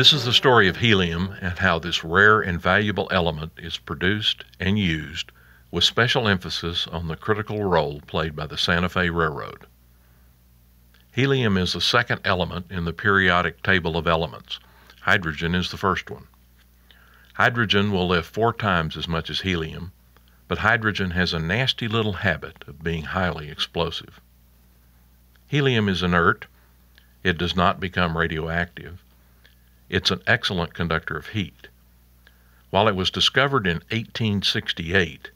This is the story of helium and how this rare and valuable element is produced and used with special emphasis on the critical role played by the Santa Fe Railroad. Helium is the second element in the periodic table of elements. Hydrogen is the first one. Hydrogen will live four times as much as helium, but hydrogen has a nasty little habit of being highly explosive. Helium is inert. It does not become radioactive. It's an excellent conductor of heat. While it was discovered in 1868,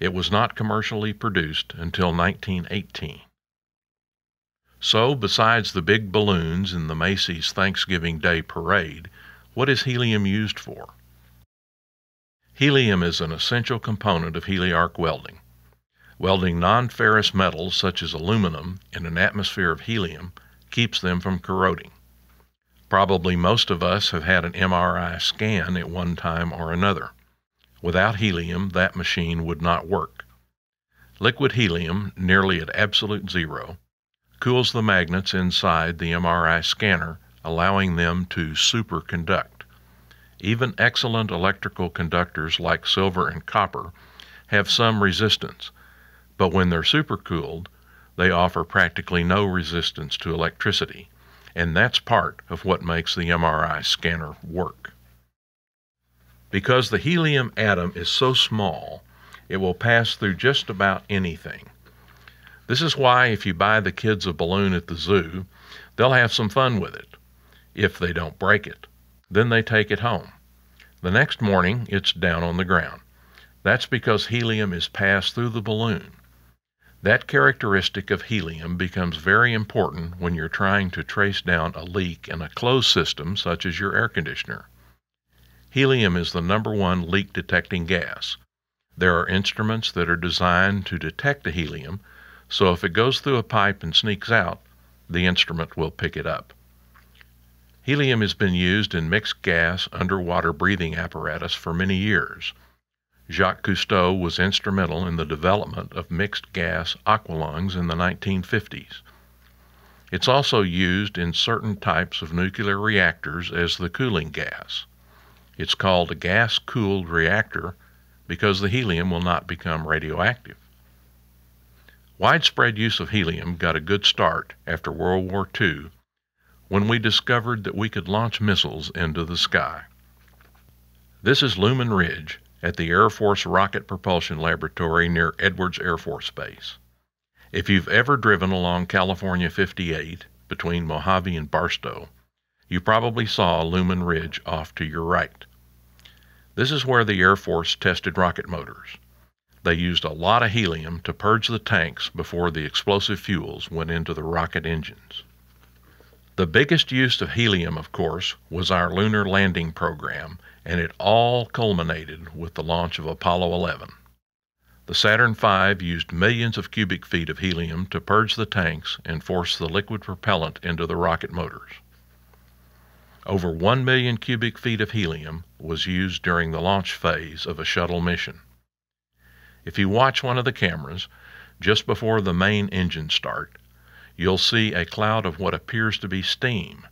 it was not commercially produced until 1918. So, besides the big balloons in the Macy's Thanksgiving Day Parade, what is helium used for? Helium is an essential component of heliarc welding. Welding non ferrous metals such as aluminum in an atmosphere of helium keeps them from corroding. Probably most of us have had an MRI scan at one time or another. Without helium, that machine would not work. Liquid helium, nearly at absolute zero, cools the magnets inside the MRI scanner, allowing them to superconduct. Even excellent electrical conductors like silver and copper have some resistance, but when they're supercooled, they offer practically no resistance to electricity and that's part of what makes the MRI scanner work. Because the helium atom is so small, it will pass through just about anything. This is why if you buy the kids a balloon at the zoo, they'll have some fun with it, if they don't break it. Then they take it home. The next morning, it's down on the ground. That's because helium is passed through the balloon. That characteristic of helium becomes very important when you're trying to trace down a leak in a closed system such as your air conditioner. Helium is the number one leak detecting gas. There are instruments that are designed to detect a helium, so if it goes through a pipe and sneaks out, the instrument will pick it up. Helium has been used in mixed gas underwater breathing apparatus for many years. Jacques Cousteau was instrumental in the development of mixed gas aqualungs in the 1950s. It's also used in certain types of nuclear reactors as the cooling gas. It's called a gas cooled reactor because the helium will not become radioactive. Widespread use of helium got a good start after World War II when we discovered that we could launch missiles into the sky. This is Lumen Ridge, at the Air Force Rocket Propulsion Laboratory near Edwards Air Force Base. If you've ever driven along California 58 between Mojave and Barstow, you probably saw Lumen Ridge off to your right. This is where the Air Force tested rocket motors. They used a lot of helium to purge the tanks before the explosive fuels went into the rocket engines. The biggest use of helium, of course, was our lunar landing program, and it all culminated with the launch of Apollo 11. The Saturn V used millions of cubic feet of helium to purge the tanks and force the liquid propellant into the rocket motors. Over 1 million cubic feet of helium was used during the launch phase of a shuttle mission. If you watch one of the cameras, just before the main engine start, you'll see a cloud of what appears to be steam.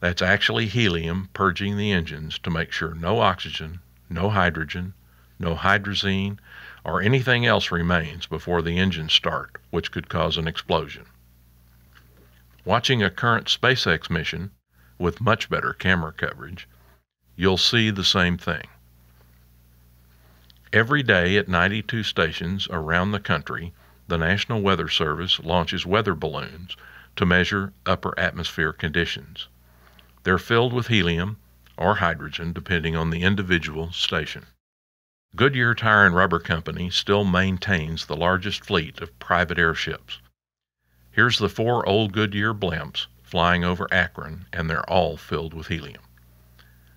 That's actually helium purging the engines to make sure no oxygen, no hydrogen, no hydrazine, or anything else remains before the engines start, which could cause an explosion. Watching a current SpaceX mission, with much better camera coverage, you'll see the same thing. Every day at 92 stations around the country, the National Weather Service launches weather balloons to measure upper atmosphere conditions. They're filled with helium or hydrogen, depending on the individual station. Goodyear Tire and Rubber Company still maintains the largest fleet of private airships. Here's the four old Goodyear blimps flying over Akron, and they're all filled with helium.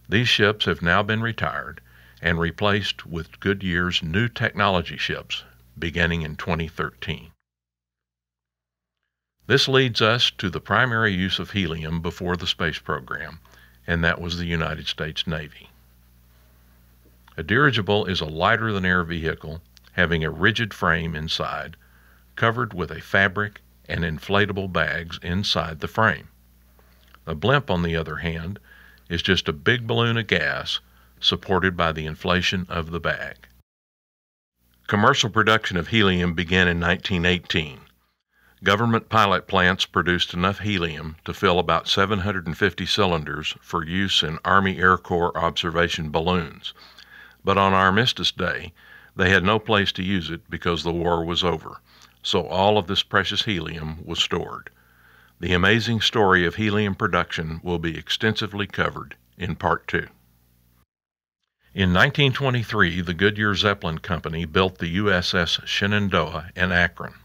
These ships have now been retired and replaced with Goodyear's new technology ships beginning in 2013. This leads us to the primary use of helium before the space program, and that was the United States Navy. A dirigible is a lighter than air vehicle having a rigid frame inside, covered with a fabric and inflatable bags inside the frame. A blimp, on the other hand, is just a big balloon of gas supported by the inflation of the bag. Commercial production of helium began in 1918. Government pilot plants produced enough helium to fill about 750 cylinders for use in Army Air Corps observation balloons. But on Armistice Day, they had no place to use it because the war was over, so all of this precious helium was stored. The amazing story of helium production will be extensively covered in Part 2. In 1923, the Goodyear Zeppelin Company built the USS Shenandoah in Akron.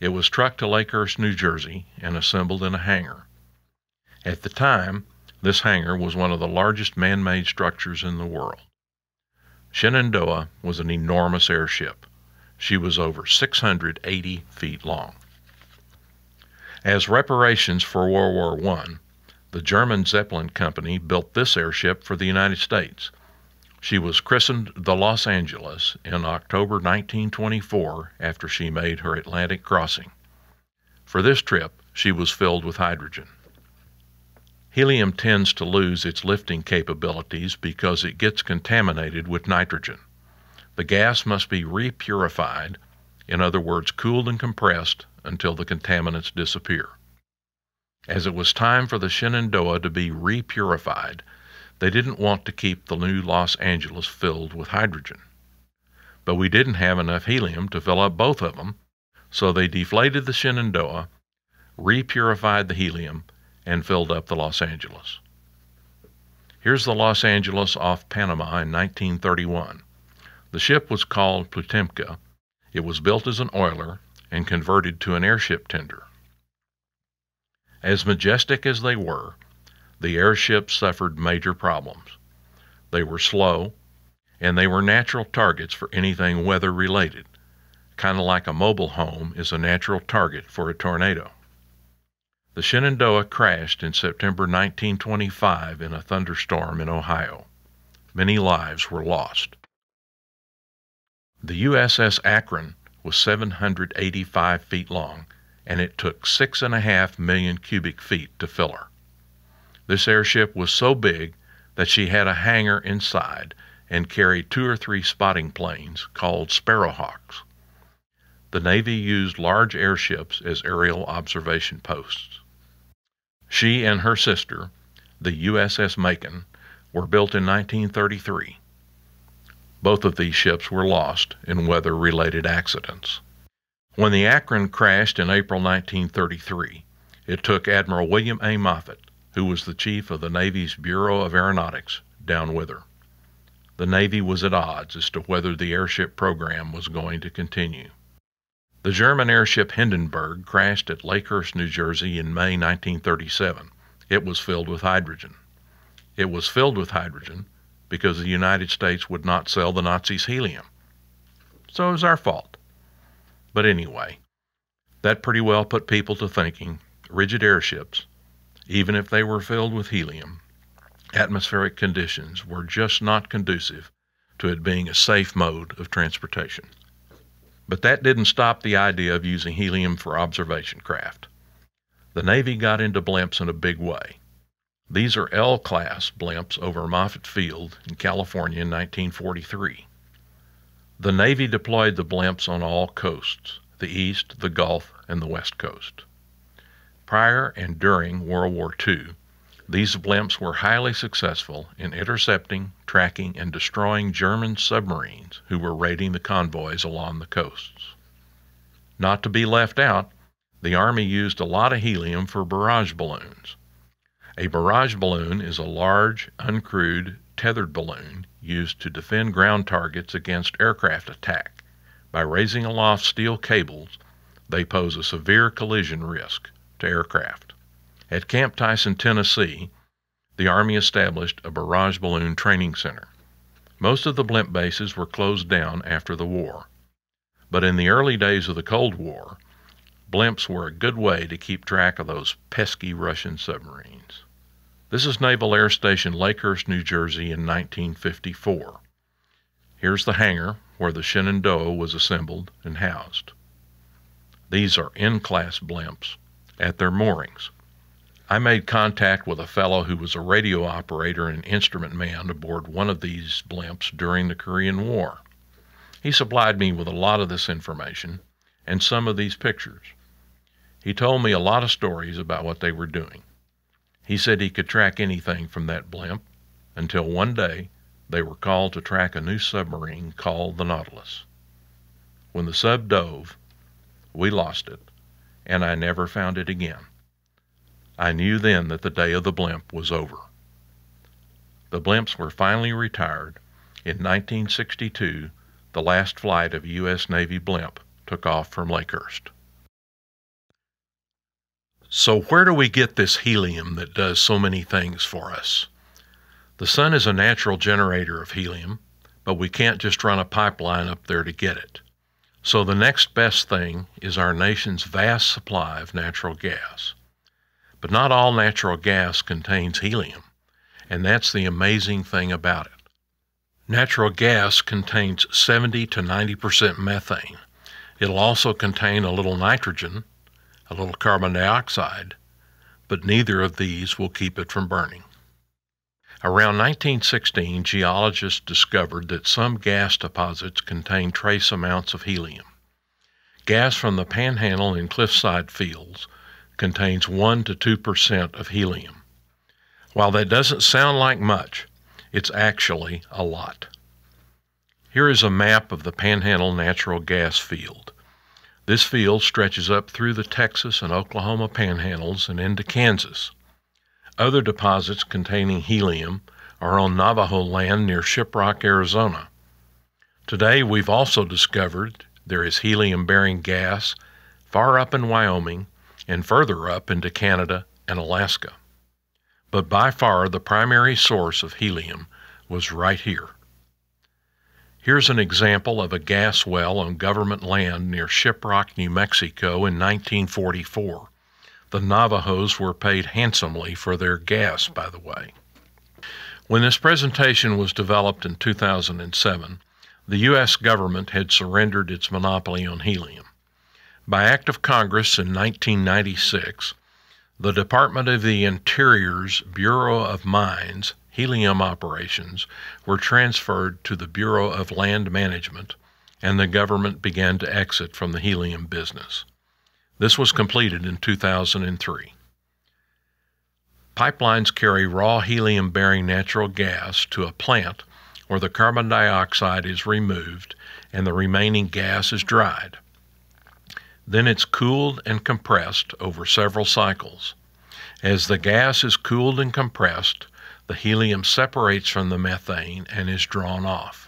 It was trucked to Lakehurst, New Jersey, and assembled in a hangar. At the time, this hangar was one of the largest man made structures in the world. Shenandoah was an enormous airship. She was over 680 feet long. As reparations for World War I, the German Zeppelin Company built this airship for the United States she was christened the Los Angeles in October 1924 after she made her Atlantic crossing. For this trip, she was filled with hydrogen. Helium tends to lose its lifting capabilities because it gets contaminated with nitrogen. The gas must be repurified, in other words, cooled and compressed until the contaminants disappear. As it was time for the Shenandoah to be repurified, they didn't want to keep the new Los Angeles filled with hydrogen. But we didn't have enough helium to fill up both of them, so they deflated the Shenandoah, repurified the helium, and filled up the Los Angeles. Here's the Los Angeles off Panama in 1931. The ship was called Plutemka. It was built as an oiler and converted to an airship tender. As majestic as they were, the airships suffered major problems. They were slow, and they were natural targets for anything weather related, kind of like a mobile home is a natural target for a tornado. The Shenandoah crashed in September 1925 in a thunderstorm in Ohio. Many lives were lost. The USS Akron was 785 feet long, and it took six and a half million cubic feet to fill her. This airship was so big that she had a hangar inside and carried two or three spotting planes called Sparrowhawks. The Navy used large airships as aerial observation posts. She and her sister, the USS Macon, were built in 1933. Both of these ships were lost in weather related accidents. When the Akron crashed in April 1933, it took Admiral William A. Moffett who was the chief of the Navy's Bureau of Aeronautics, down with her. The Navy was at odds as to whether the airship program was going to continue. The German airship Hindenburg crashed at Lakehurst, New Jersey in May 1937. It was filled with hydrogen. It was filled with hydrogen because the United States would not sell the Nazis helium. So it was our fault. But anyway, that pretty well put people to thinking rigid airships, even if they were filled with helium, atmospheric conditions were just not conducive to it being a safe mode of transportation. But that didn't stop the idea of using helium for observation craft. The Navy got into blimps in a big way. These are L class blimps over Moffett Field in California in 1943. The Navy deployed the blimps on all coasts the East, the Gulf, and the West Coast. Prior and during World War II, these blimps were highly successful in intercepting, tracking, and destroying German submarines who were raiding the convoys along the coasts. Not to be left out, the Army used a lot of helium for barrage balloons. A barrage balloon is a large, uncrewed, tethered balloon used to defend ground targets against aircraft attack. By raising aloft steel cables, they pose a severe collision risk, to aircraft. At Camp Tyson, Tennessee, the Army established a barrage balloon training center. Most of the blimp bases were closed down after the war. But in the early days of the Cold War, blimps were a good way to keep track of those pesky Russian submarines. This is Naval Air Station Lakehurst, New Jersey in 1954. Here's the hangar where the Shenandoah was assembled and housed. These are in class blimps at their moorings. I made contact with a fellow who was a radio operator and instrument man aboard one of these blimps during the Korean War. He supplied me with a lot of this information and some of these pictures. He told me a lot of stories about what they were doing. He said he could track anything from that blimp until one day they were called to track a new submarine called the Nautilus. When the sub dove, we lost it and I never found it again. I knew then that the day of the blimp was over. The blimps were finally retired. In 1962, the last flight of U.S. Navy blimp took off from Lakehurst. So, where do we get this helium that does so many things for us? The sun is a natural generator of helium, but we can't just run a pipeline up there to get it. So the next best thing is our nation's vast supply of natural gas. But not all natural gas contains helium, and that's the amazing thing about it. Natural gas contains 70 to 90% methane. It'll also contain a little nitrogen, a little carbon dioxide, but neither of these will keep it from burning. Around 1916, geologists discovered that some gas deposits contain trace amounts of helium. Gas from the Panhandle and Cliffside fields contains 1 to 2 percent of helium. While that doesn't sound like much, it's actually a lot. Here is a map of the Panhandle Natural Gas Field. This field stretches up through the Texas and Oklahoma panhandles and into Kansas. Other deposits containing helium are on Navajo land near Shiprock, Arizona. Today, we've also discovered there is helium bearing gas far up in Wyoming and further up into Canada and Alaska. But by far the primary source of helium was right here. Here's an example of a gas well on government land near Shiprock, New Mexico in 1944. The Navajos were paid handsomely for their gas, by the way. When this presentation was developed in 2007, the U.S. government had surrendered its monopoly on helium. By act of Congress in 1996, the Department of the Interior's Bureau of Mines helium operations were transferred to the Bureau of Land Management, and the government began to exit from the helium business. This was completed in 2003. Pipelines carry raw helium bearing natural gas to a plant where the carbon dioxide is removed and the remaining gas is dried. Then it's cooled and compressed over several cycles. As the gas is cooled and compressed, the helium separates from the methane and is drawn off.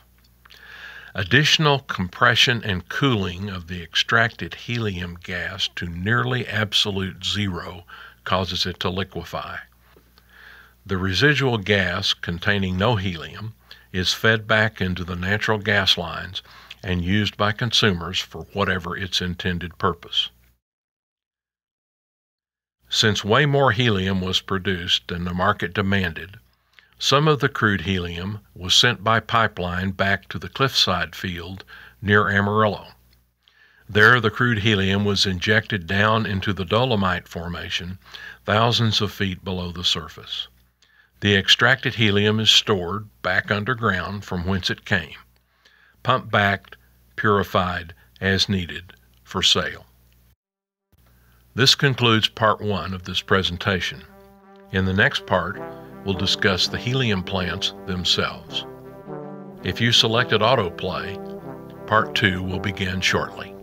Additional compression and cooling of the extracted helium gas to nearly absolute zero causes it to liquefy. The residual gas containing no helium is fed back into the natural gas lines and used by consumers for whatever its intended purpose. Since way more helium was produced than the market demanded, some of the crude helium was sent by pipeline back to the Cliffside field near Amarillo. There, the crude helium was injected down into the Dolomite Formation, thousands of feet below the surface. The extracted helium is stored back underground from whence it came, pumped back, purified as needed for sale. This concludes part one of this presentation. In the next part, we will discuss the helium plants themselves. If you selected autoplay, part two will begin shortly.